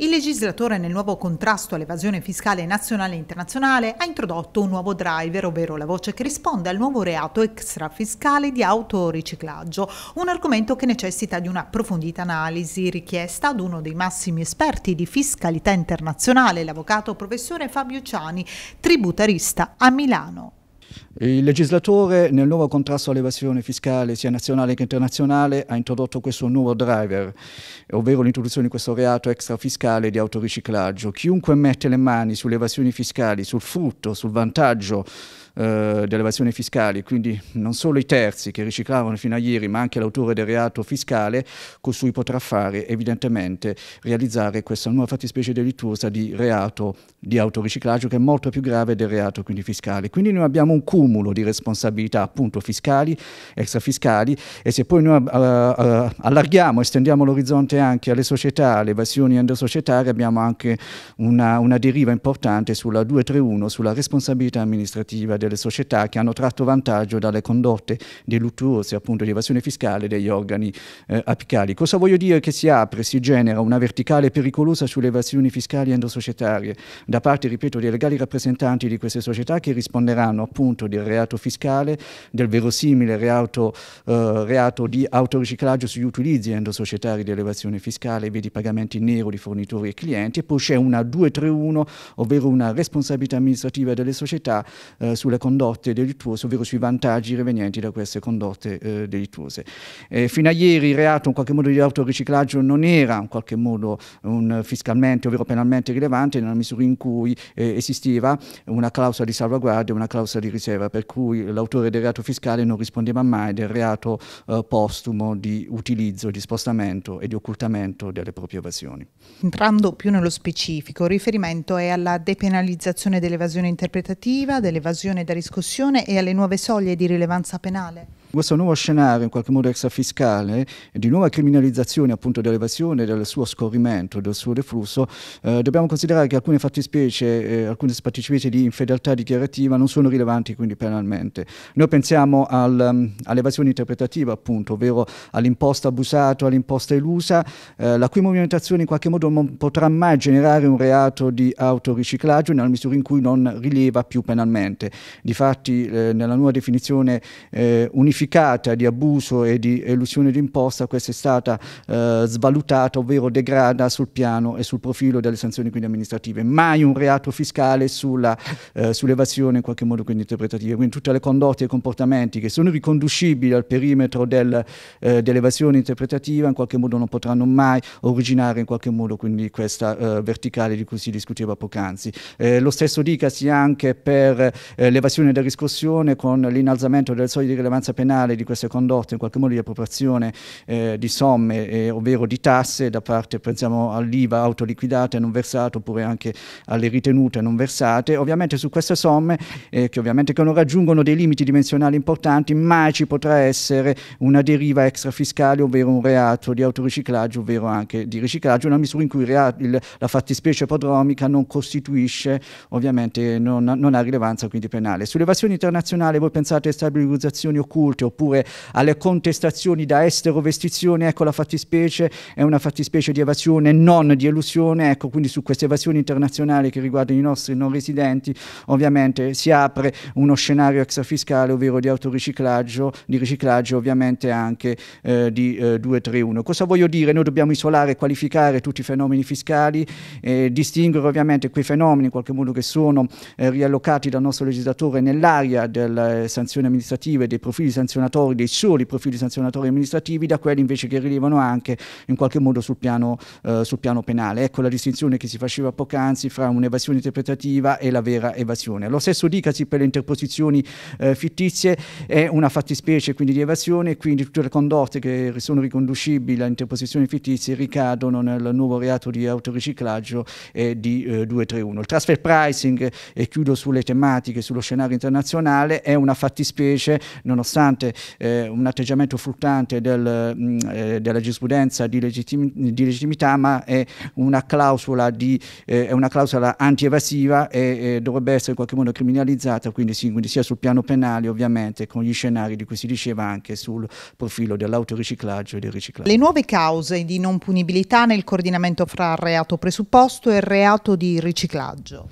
Il legislatore nel nuovo contrasto all'evasione fiscale nazionale e internazionale ha introdotto un nuovo driver, ovvero la voce che risponde al nuovo reato extrafiscale di autoriciclaggio, un argomento che necessita di un'approfondita analisi richiesta ad uno dei massimi esperti di fiscalità internazionale, l'avvocato professore Fabio Ciani, tributarista a Milano. Il legislatore nel nuovo contrasto all'evasione fiscale sia nazionale che internazionale ha introdotto questo nuovo driver, ovvero l'introduzione di questo reato extrafiscale di autoriciclaggio. Chiunque mette le mani sulle evasioni fiscali, sul frutto, sul vantaggio eh, dell'evasione fiscale, quindi non solo i terzi che riciclavano fino a ieri, ma anche l'autore del reato fiscale, costui potrà fare evidentemente realizzare questa nuova fattispecie delittuosa di reato di autoriciclaggio che è molto più grave del reato quindi fiscale. Quindi noi abbiamo un cumulo di responsabilità appunto fiscali, extrafiscali e se poi noi uh, uh, allarghiamo, estendiamo l'orizzonte anche alle società, alle evasioni endosocietarie, abbiamo anche una, una deriva importante sulla 231, sulla responsabilità amministrativa del delle società che hanno tratto vantaggio dalle condotte deluttuose appunto di evasione fiscale degli organi eh, apicali. Cosa voglio dire? Che si apre, si genera una verticale pericolosa sulle evasioni fiscali endosocietarie da parte, ripeto, dei legali rappresentanti di queste società che risponderanno appunto del reato fiscale, del verosimile reato, eh, reato di autoriciclaggio sugli utilizzi endosocietari dell'evasione fiscale, vedi pagamenti in nero di fornitori e clienti e poi c'è una 231, ovvero una responsabilità amministrativa delle società eh, sulla sulle condotte delittuose, ovvero sui vantaggi rivenienti da queste condotte eh, delittuose. Eh, fino a ieri il reato in qualche modo di autoriciclaggio non era in qualche modo un, fiscalmente, ovvero penalmente rilevante, nella misura in cui eh, esisteva una clausola di salvaguardia e una clausola di riserva, per cui l'autore del reato fiscale non rispondeva mai del reato eh, postumo di utilizzo, di spostamento e di occultamento delle proprie evasioni. Entrando più nello specifico, il riferimento è alla depenalizzazione dell'evasione interpretativa, dell'evasione da riscossione e alle nuove soglie di rilevanza penale? Questo nuovo scenario in qualche modo extrafiscale di nuova criminalizzazione appunto dell'evasione, del suo scorrimento, del suo deflusso, eh, dobbiamo considerare che alcune fattispecie, eh, alcune fattispecie di infedeltà dichiarativa non sono rilevanti quindi penalmente. Noi pensiamo al, um, all'evasione interpretativa appunto, ovvero all'imposta abusata, all'imposta elusa, eh, la cui movimentazione in qualche modo non potrà mai generare un reato di autoriciclaggio nella misura in cui non rileva più penalmente. Difatti eh, nella nuova definizione eh, unificata qualificata di abuso e di elusione d'imposta, questa è stata eh, svalutata, ovvero degrada sul piano e sul profilo delle sanzioni quindi amministrative. Mai un reato fiscale eh, sull'evasione eh, sull in qualche modo quindi interpretativa. Quindi tutte le condotte e i comportamenti che sono riconducibili al perimetro del, eh, dell'evasione interpretativa in qualche modo non potranno mai originare in qualche modo quindi questa eh, verticale di cui si discuteva poc'anzi. Eh, lo stesso dicasi anche per l'evasione da riscossione con l'innalzamento delle soglie di rilevanza penale penale di queste condotte, in qualche modo di appropriazione eh, di somme, eh, ovvero di tasse da parte, pensiamo all'IVA autoliquidata e non versata, oppure anche alle ritenute non versate. Ovviamente su queste somme, eh, che ovviamente che non raggiungono dei limiti dimensionali importanti, mai ci potrà essere una deriva extrafiscale, ovvero un reato di autoriciclaggio, ovvero anche di riciclaggio, una misura in cui reato, il, la fattispecie prodromica non costituisce, ovviamente non, non ha rilevanza quindi penale. Sull'evasione internazionale voi pensate a stabilizzazioni occulte, ricevute oppure alle contestazioni da estero vestizione, ecco la fattispecie è una fattispecie di evasione non di elusione, ecco quindi su queste evasioni internazionali che riguardano i nostri non residenti ovviamente si apre uno scenario extrafiscale ovvero di autoriciclaggio, di riciclaggio ovviamente anche eh, di eh, 231. Cosa voglio dire? Noi dobbiamo isolare e qualificare tutti i fenomeni fiscali, eh, distinguere ovviamente quei fenomeni in qualche modo che sono eh, riallocati dal nostro legislatore nell'area delle sanzioni amministrative, dei profili sanzionari sanzionatori, dei soli profili sanzionatori amministrativi, da quelli invece che rilevano anche in qualche modo sul piano, eh, sul piano penale. Ecco la distinzione che si faceva poc'anzi fra un'evasione interpretativa e la vera evasione. Lo stesso dicasi per le interposizioni eh, fittizie, è una fattispecie quindi di evasione, quindi tutte le condotte che sono riconducibili a interposizioni fittizie ricadono nel nuovo reato di autoriciclaggio eh, di eh, 231. Il transfer pricing, e chiudo sulle tematiche, sullo scenario internazionale, è una fattispecie, nonostante fluttante, eh, un atteggiamento fluttante del, mh, mm, eh, della giurisprudenza di, legittim di, legittimità, ma è una clausola, di, eh, una clausola anti-evasiva e, e, dovrebbe essere in qualche modo criminalizzata, quindi, sì, quindi, sia sul piano penale ovviamente con gli scenari di cui si diceva anche sul profilo dell'autoriciclaggio e del riciclaggio. Le nuove cause di non punibilità nel coordinamento fra reato presupposto e reato di riciclaggio.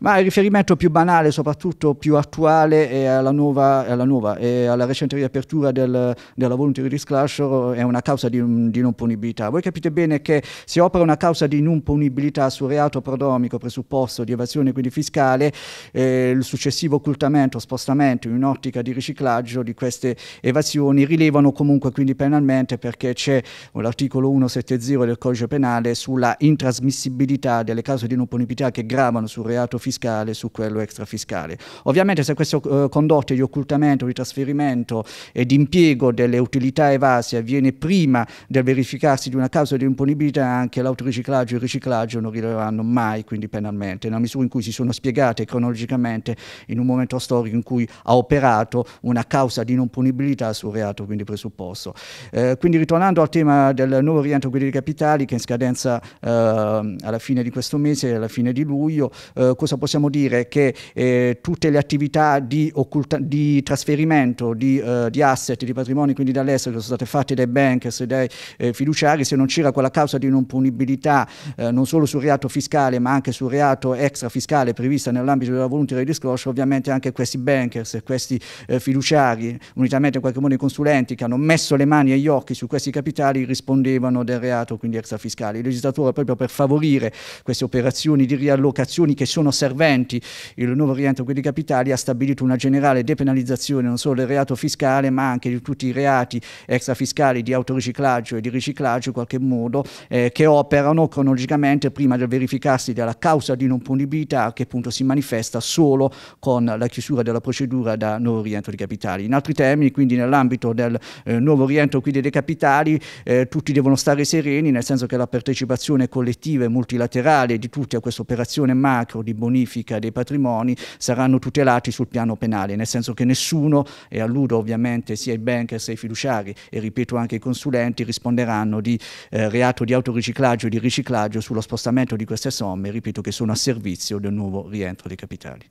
Ma il riferimento più banale, soprattutto più attuale, è alla nuova, alla, nuova, è alla recente riapertura del, della voluntary disclosure, è una causa di, di non punibilità. Voi capite bene che se opera una causa di non punibilità sul reato prodomico, presupposto di evasione quindi fiscale, eh, il successivo occultamento, spostamento in un'ottica di riciclaggio di queste evasioni rilevano comunque quindi penalmente perché c'è l'articolo 170 del codice penale sulla intrasmissibilità delle cause di non punibilità che gravano sul reato fiscale fiscale su quello extrafiscale. Ovviamente se queste eh, condotte di occultamento, di trasferimento e di impiego delle utilità evase avviene prima del verificarsi di una causa di imponibilità, anche l'autoriciclaggio e il riciclaggio non rileveranno mai quindi penalmente, nella misura in cui si sono spiegate cronologicamente in un momento storico in cui ha operato una causa di non punibilità sul reato quindi presupposto. Eh, quindi ritornando al tema del nuovo rientro dei capitali che è in scadenza eh, alla fine di questo mese, alla fine di luglio, eh, cosa possiamo dire che eh, tutte le attività di, di trasferimento di, eh, di, asset, di patrimoni, quindi dall'estero, che sono state fatte dai bankers e dai eh, fiduciari, se non c'era quella causa di non punibilità eh, non solo sul reato fiscale ma anche sul reato extrafiscale prevista nell'ambito della voluntary disclosure, ovviamente anche questi bankers e questi eh, fiduciari, unitamente in qualche modo i consulenti che hanno messo le mani e gli occhi su questi capitali, rispondevano del reato quindi extrafiscale. Il legislatore proprio per favorire queste operazioni di riallocazioni che sono servite interventi, il nuovo rientro dei capitali ha stabilito una generale depenalizzazione non solo del reato fiscale ma anche di tutti i reati extrafiscali di autoriciclaggio e di riciclaggio in qualche modo eh, che operano cronologicamente prima del verificarsi della causa di non punibilità che appunto si manifesta solo con la chiusura della procedura da nuovo rientro di capitali. In altri termini quindi nell'ambito del eh, nuovo rientro quindi dei capitali eh, tutti devono stare sereni nel senso che la partecipazione collettiva e multilaterale di tutti a questa operazione macro di bonifica bonifica dei patrimoni saranno tutelati sul piano penale, nel senso che nessuno, e alludo ovviamente sia i banker sia i fiduciari e ripeto anche i consulenti, risponderanno di eh, reato di autoriciclaggio e di riciclaggio sullo spostamento di queste somme, ripeto che sono a servizio del nuovo rientro dei capitali.